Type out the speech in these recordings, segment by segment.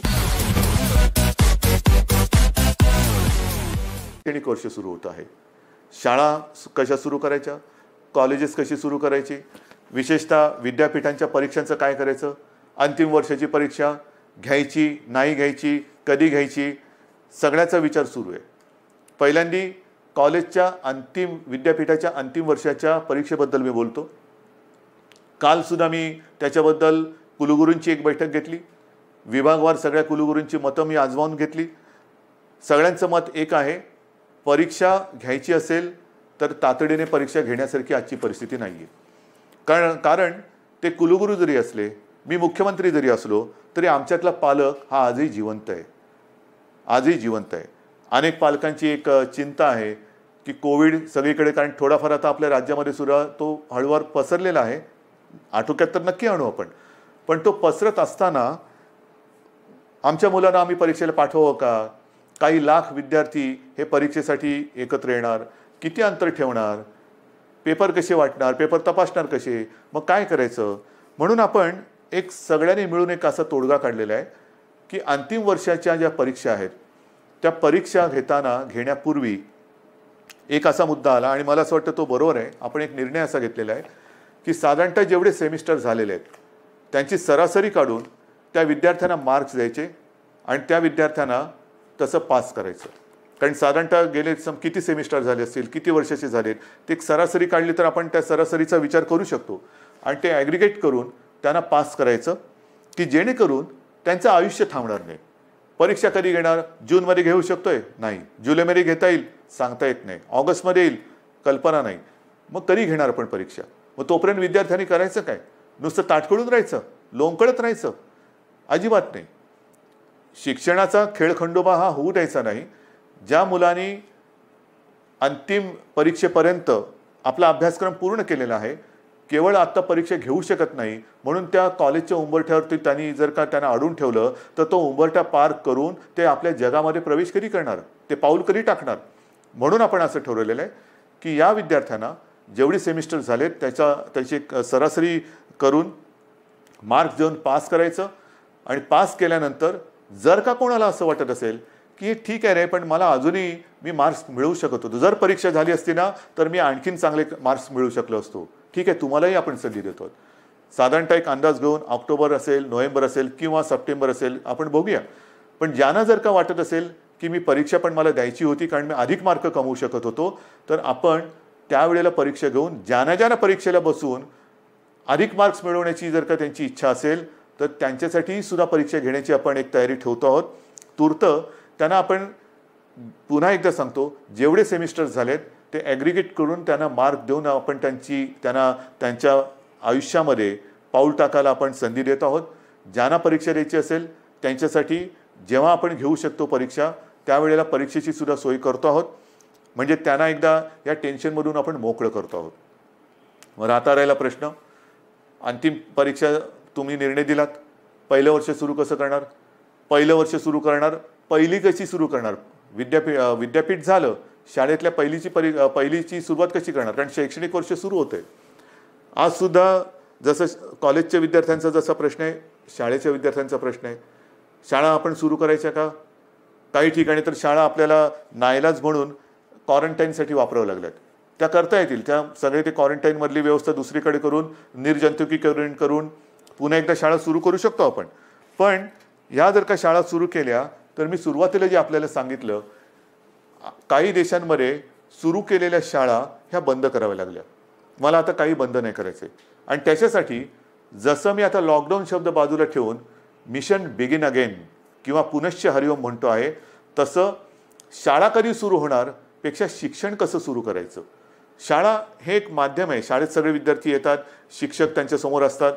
शैक्षणिक वर्ष सुरू होत आहे शाळा कशा सुरू करायच्या कॉलेजेस कशी सुरू करायची विशेषतः विद्यापीठांच्या परीक्षांचं काय करायचं अंतिम वर्षाची परीक्षा घ्यायची नाही घ्यायची कधी घ्यायची सगळ्याचा विचार सुरू आहे पहिल्यांदी कॉलेजच्या अंतिम विद्यापीठाच्या अंतिम वर्षाच्या परीक्षेबद्दल मी बोलतो कालसुद्धा मी त्याच्याबद्दल कुलगुरूंची एक बैठक घेतली विभागवार सगळ्या कुलगुरूंची मतं मी आजमावून घेतली सगळ्यांचं मत एक आहे परीक्षा घ्यायची असेल तर तातडीने परीक्षा घेण्यासारखी आजची परिस्थिती नाही आहे कारण कारण ते कुलगुरू जरी असले मी मुख्यमंत्री जरी असलो तरी आमच्यातला पालक हा आजही जिवंत आहे आजही जिवंत आहे अनेक पालकांची एक चिंता आहे की कोविड सगळीकडे कारण थोडाफार आता आपल्या राज्यामध्ये सुद्धा तो हळूवार पसरलेला आहे आटोक्यात तर नक्की आणू आपण पण तो पसरत असताना आमच्या मुलांना आम्ही परीक्षेला पाठवू का काही लाख विद्यार्थी हे परीक्षेसाठी एकत्र येणार किती अंतर ठेवणार पेपर कसे वाटणार पेपर तपासणार कसे मग काय करायचं म्हणून आपण एक सगळ्यांनी मिळून एक असा तोडगा काढलेला आहे की अंतिम वर्षाच्या ज्या परीक्षा आहेत त्या परीक्षा घेताना घेण्यापूर्वी एक असा मुद्दा आला आणि मला असं वाटतं तो बरोबर आहे आपण एक निर्णय असा घेतलेला आहे की साधारणतः जेवढे सेमिस्टर झालेले आहेत त्यांची सरासरी काढून त्या विद्यार्थ्यांना मार्क्स द्यायचे आणि त्या विद्यार्थ्यांना तसं पास करायचं कारण साधारणतः गेले सम किती सेमिस्टर झाले असतील किती वर्षाचे झाले ते सरासरी काढली तर आपण त्या सरासरीचा विचार करू शकतो आणि ते ॲग्रिगेट करून त्यांना पास करायचं की जेणेकरून त्यांचं आयुष्य थांबणार नाही परीक्षा कधी घेणार जूनमध्ये घेऊ शकतोय नाही जुलैमध्ये घेता येईल सांगता येत नाही ऑगस्टमध्ये येईल कल्पना नाही मग कधी घेणार आपण परीक्षा मग तोपर्यंत विद्यार्थ्यांनी करायचं काय नुसतं ताटकळून राहायचं लोंकळत राहायचं अजिबात नाही शिक्षणाचा खेळखंडोबा हा होऊ द्यायचा नाही ज्या मुलांनी अंतिम परीक्षेपर्यंत आपला अभ्यासक्रम पूर्ण केलेला आहे केवळ आत्ता परीक्षा घेऊ शकत नाही म्हणून त्या कॉलेजच्या उंबरठ्यावरती त्यांनी जर का त्यांना अडून ठेवलं तर तो उंबरठा पार करून ते आपल्या जगामध्ये प्रवेश कधी करणार ते पाऊल कधी टाकणार म्हणून आपण असं ठरवलेलं आहे की या विद्यार्थ्यांना जेवढी सेमिस्टर झालेत त्याचा त्याची सरासरी करून मार्क्स देऊन पास करायचं आणि पास केल्यानंतर जर का कोणाला असं वाटत असेल की ठीक आहे रे पण मला अजूनही मी मार्क्स मिळवू शकत होतो जर परीक्षा झाली असती ना तर मी आणखीन चांगले मार्क्स मिळू शकलो असतो ठीक आहे तुम्हालाही आपण संधी देतो साधारणतः एक अंदाज घेऊन ऑक्टोबर असेल नोव्हेंबर असेल किंवा सप्टेंबर असेल आपण बघूया पण ज्यांना जर का वाटत असेल की मी परीक्षा पण मला द्यायची होती कारण मी अधिक मार्क कमवू शकत होतो तर आपण त्यावेळेला परीक्षा घेऊन ज्यांना ज्यांना परीक्षेला बसून अधिक मार्क्स मिळवण्याची जर का त्यांची इच्छा असेल तर त्यांच्यासाठी सुद्धा परीक्षा घेण्याची आपण एक तयारी ठेवतो आहोत तूर्त त्यांना आपण पुन्हा एकदा सांगतो जेवढे सेमिस्टर झालेत ते ॲग्रिगेट करून त्यांना मार्क देऊन आपण त्यांची त्यांना त्यांच्या आयुष्यामध्ये पाऊल टाकायला आपण संधी देत आहोत ज्यांना परीक्षा द्यायची असेल त्यांच्यासाठी जेव्हा आपण घेऊ शकतो परीक्षा त्यावेळेला परीक्षेची सुद्धा सोय करतो आहोत म्हणजे त्यांना एकदा या टेन्शनमधून आपण मोकळं करतो आहोत मग राहता राहिला प्रश्न अंतिम परीक्षा तुम्ही निर्णय दिलात पहिलं वर्ष सुरू कसं करणार पहिलं वर्ष सुरू करणार पहिली कशी सुरू करणार विद्यापीठ विद्यापीठ झालं शाळेतल्या पहिलीची परी पहिलीची सुरुवात कशी करणार कारण शैक्षणिक वर्ष सुरू होते आजसुद्धा जसं कॉलेजच्या विद्यार्थ्यांचा जसा प्रश्न आहे शाळेच्या विद्यार्थ्यांचा प्रश्न आहे शाळा आपण सुरू करायच्या का काही ठिकाणी तर शाळा आपल्याला नायलाज म्हणून क्वारंटाईनसाठी वापरावं लागल्यात त्या करता येतील त्या सगळे ते क्वारंटाईनमधली व्यवस्था दुसरीकडे करून निर्जंतुकीकरण करून पुन्हा एकदा शाळा सुरू करू शकतो आपण पण ह्या जर का शाळा सुरू केल्या तर मी सुरुवातीला जे आपल्याला सांगितलं काही देशांमध्ये सुरू केलेल्या शाळा ह्या बंद कराव्या लागल्या मला आता काही बंद नाही करायचे आणि त्याच्यासाठी जसं मी आता लॉकडाऊन शब्द बाजूला ठेवून मिशन बिगिन अगेन किंवा पुनश्च हरिओम म्हणतो आहे तसं शाळा कधी सुरू होणार पेक्षा शिक्षण कसं सुरू करायचं शाळा हे एक माध्यम आहे शाळेत सगळे विद्यार्थी येतात शिक्षक त्यांच्यासमोर असतात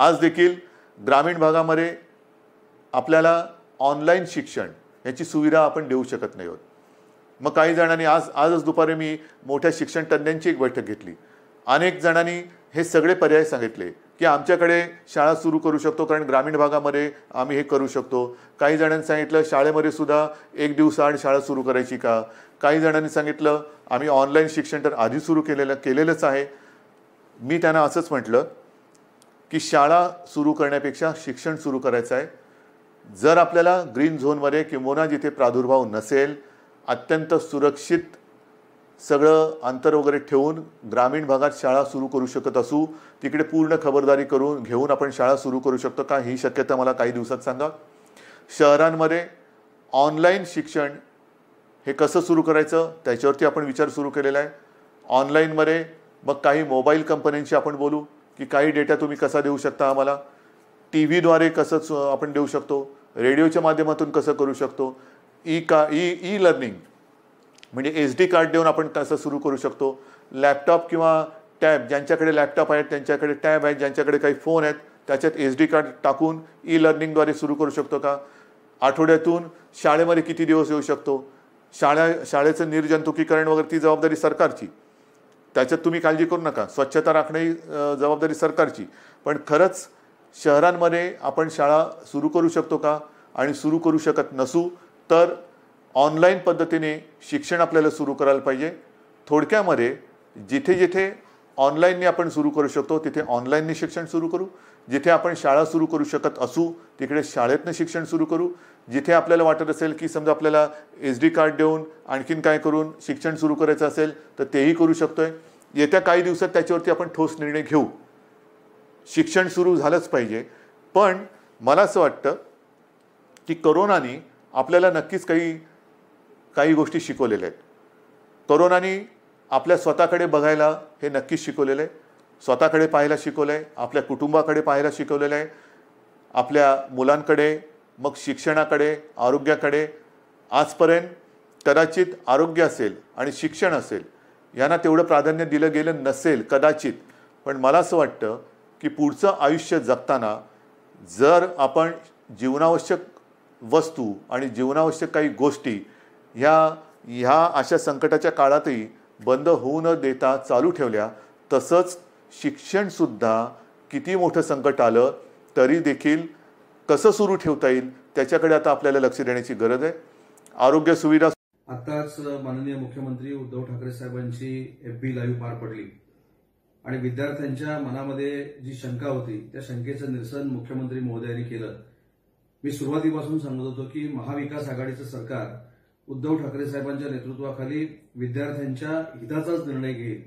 आज देखील ग्रामीण भागामध्ये आपल्याला ऑनलाईन शिक्षण याची सुविधा आपण देऊ शकत नाही आहोत मग काही जणांनी आज आजच दुपारी मी मोठ्या शिक्षण तज्ज्ञांची एक बैठक घेतली अनेक जणांनी हे सगळे पर्याय सांगितले की आमच्याकडे शाळा सुरू करू शकतो कारण ग्रामीण भागामध्ये आम्ही हे करू शकतो काही जणांनी सांगितलं शाळेमध्ये सुद्धा एक दिवसाआड शाळा सुरू करायची का काही जणांनी सांगितलं आम्ही ऑनलाईन शिक्षण तर आधी सुरू केलेलं केलेलंच आहे मी त्यांना असंच म्हटलं की शाळा सुरू करण्यापेक्षा शिक्षण सुरू करायचं आहे जर आपल्याला ग्रीन झोनमध्ये किंबोना जिथे प्रादुर्भाव नसेल अत्यंत सुरक्षित सगळं अंतर वगैरे ठेवून ग्रामीण भागात शाळा सुरू करू शकत असू तिकडे पूर्ण खबरदारी करून घेऊन आपण शाळा सुरू करू शकतो का ही शक्यता मला काही दिवसात सांगा शहरांमध्ये ऑनलाईन शिक्षण हे कसं सुरू करायचं त्याच्यावरती आपण विचार सुरू केलेला आहे ऑनलाईनमध्ये मग काही मोबाईल कंपन्यांशी आपण बोलू की काही डेटा तुम्ही कसा देऊ शकता आम्हाला टी व्हीद्वारे कसं आपण देऊ शकतो रेडिओच्या माध्यमातून कसं करू शकतो ई का ई ई लर्निंग म्हणजे एस डी कार्ड देऊन आपण कसं सुरू करू शकतो लॅपटॉप किंवा टॅब ज्यांच्याकडे लॅपटॉप आहेत त्यांच्याकडे टॅब आहेत ज्यांच्याकडे काही फोन आहेत त्याच्यात एस डी कार्ड टाकून ई लर्निंगद्वारे सुरू करू शकतो का आठवड्यातून शाळेमध्ये किती दिवस येऊ शकतो शाळा शाळेचं निर्जंतुकीकरण वगैरे ती जबाबदारी सरकारची त्याच्यात तुम्ही काळजी करू नका स्वच्छता राखणे ही जबाबदारी सरकारची पण खरंच शहरांमध्ये आपण शाळा सुरू करू शकतो का आणि सुरू करू शकत नसू तर ऑनलाईन पद्धतीने शिक्षण आपल्याला सुरू करायला पाहिजे थोडक्यामध्ये जिथे जिथे ऑनलाईनने आपण सुरू करू शकतो तिथे ऑनलाईनने शिक्षण सुरू करू जिथे आपण शाळा सुरू करू शकत असू तिकडे शाळेतनं शिक्षण सुरू करू जिथे आपल्याला वाटत असेल की समजा आपल्याला एस डी कार्ड देऊन आणखीन काय करून शिक्षण सुरू करायचं असेल तर तेही करू शकतोय येत्या काही दिवसात त्याच्यावरती आपण ठोस निर्णय घेऊ शिक्षण सुरू झालंच पाहिजे पण मला असं वाटतं की करोनाने आपल्याला नक्कीच काही काही गोष्टी शिकवलेल्या आहेत करोनानी आपल्या स्वतःकडे बघायला हे नक्कीच शिकवलेलं आहे स्वतःकडे पाहायला शिकवलं आहे आपल्या कुटुंबाकडे पाहायला शिकवलेलं आहे आपल्या मुलांकडे मग शिक्षणाकडे आरोग्याकडे आजपर्यंत कदाचित आरोग्य असेल आणि शिक्षण असेल यांना तेवढं प्राधान्य दिलं गेलं नसेल कदाचित पण मला असं वाटतं की पुढचं आयुष्य जगताना जर आपण जीवनावश्यक वस्तू आणि जीवनावश्यक काही गोष्टी ह्या ह्या अशा संकटाच्या काळातही बंद होऊ न देता चालू ठेवल्या तसंच शिक्षण सुद्धा किती मोठं संकट आलं तरी देखील कसं सुरू ठेवता येईल त्याच्याकडे आता आपल्याला लक्ष देण्याची गरज आहे आरोग्य सुविधा आताच माननीय मुख्यमंत्री उद्धव ठाकरे साहेबांची एफबी लाईव्ह पार पडली आणि विद्यार्थ्यांच्या मनामध्ये जी शंका होती त्या शंकेचं निरसन मुख्यमंत्री महोदयांनी केलं मी सुरुवातीपासून सांगत होतो की महाविकास आघाडीचं सरकार उद्धव ठाकरे साहेबांच्या नेतृत्वाखाली विद्यार्थ्यांच्या हिताचाच निर्णय घेईल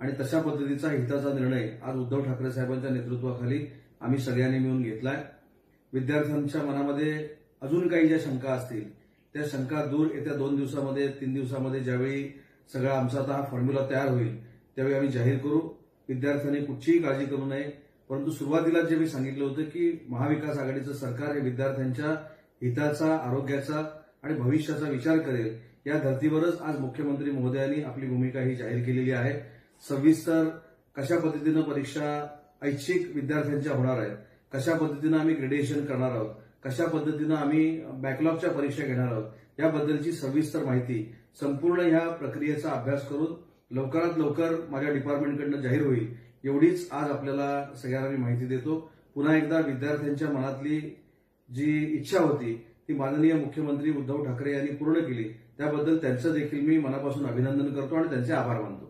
आणि तशा पद्धतीचा हिताचा निर्णय आज उद्धव ठाकरे साहेबांच्या नेतृत्वाखाली आम्ही सगळ्यांनी मिळून घेतलाय विद्यार्थ्यांच्या मनामध्ये अजून काही ज्या शंका असतील त्या शंका दूर येत्या दोन दिवसामध्ये तीन दिवसामध्ये ज्यावेळी सगळा आमचा आता हा फॉर्म्युला तयार होईल त्यावेळी आम्ही जाहीर करू विद्यार्थ्यांनी कुठचीही काळजी करू नये परंतु सुरुवातीला जे मी सांगितलं होतं की महाविकास आघाडीचं सरकार हे विद्यार्थ्यांच्या हिताचा आरोग्याचा आणि भविष्याचा विचार करेल या धर्तीवरच आज मुख्यमंत्री महोदयांनी आपली भूमिका ही जाहीर केलेली आहे सविस्तर कशा पद्धतीनं परीक्षा ऐच्छिक विद्यार्थ्यांच्या होणार आहेत कशा पद्धतीनं आम्ही ग्रेडिएशन करणार आहोत कशा पद्धतीनं आम्ही बॅकलॉगच्या परीक्षा घेणार आहोत याबद्दलची सविस्तर माहिती संपूर्ण या प्रक्रियेचा अभ्यास करून लवकरात लवकर माझ्या डिपार्टमेंटकडनं जाहीर होईल एवढीच आज आपल्याला सगळ्यांना मी माहिती देतो पुन्हा एकदा विद्यार्थ्यांच्या मनातली जी इच्छा होती ती माननीय मुख्यमंत्री उद्धव ठाकरे यांनी पूर्ण केली त्याबद्दल त्यांचं देखील मी मनापासून अभिनंदन करतो आणि त्यांचे आभार मानतो